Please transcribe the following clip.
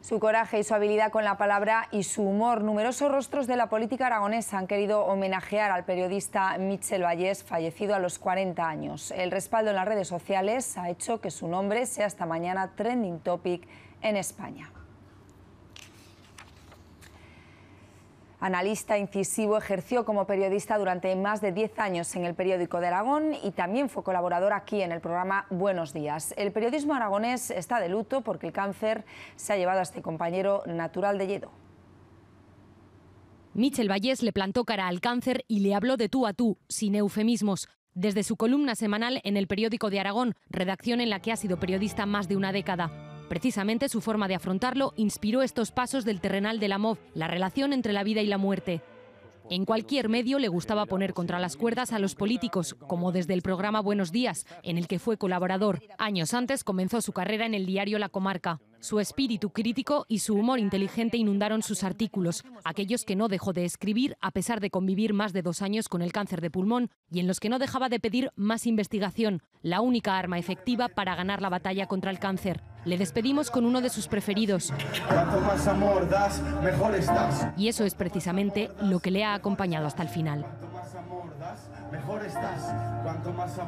Su coraje y su habilidad con la palabra y su humor, numerosos rostros de la política aragonesa han querido homenajear al periodista Michel Vallés, fallecido a los 40 años. El respaldo en las redes sociales ha hecho que su nombre sea esta mañana trending topic en España. Analista incisivo, ejerció como periodista durante más de 10 años en el periódico de Aragón y también fue colaborador aquí en el programa Buenos Días. El periodismo aragonés está de luto porque el cáncer se ha llevado a este compañero natural de Lledo. Michel Vallés le plantó cara al cáncer y le habló de tú a tú, sin eufemismos. Desde su columna semanal en el periódico de Aragón, redacción en la que ha sido periodista más de una década. Precisamente su forma de afrontarlo inspiró estos pasos del terrenal de la MOV, la relación entre la vida y la muerte. En cualquier medio le gustaba poner contra las cuerdas a los políticos, como desde el programa Buenos Días, en el que fue colaborador. Años antes comenzó su carrera en el diario La Comarca. Su espíritu crítico y su humor inteligente inundaron sus artículos, aquellos que no dejó de escribir a pesar de convivir más de dos años con el cáncer de pulmón y en los que no dejaba de pedir más investigación, la única arma efectiva para ganar la batalla contra el cáncer. Le despedimos con uno de sus preferidos. Y eso es precisamente lo que le ha acompañado hasta el final. Cuanto más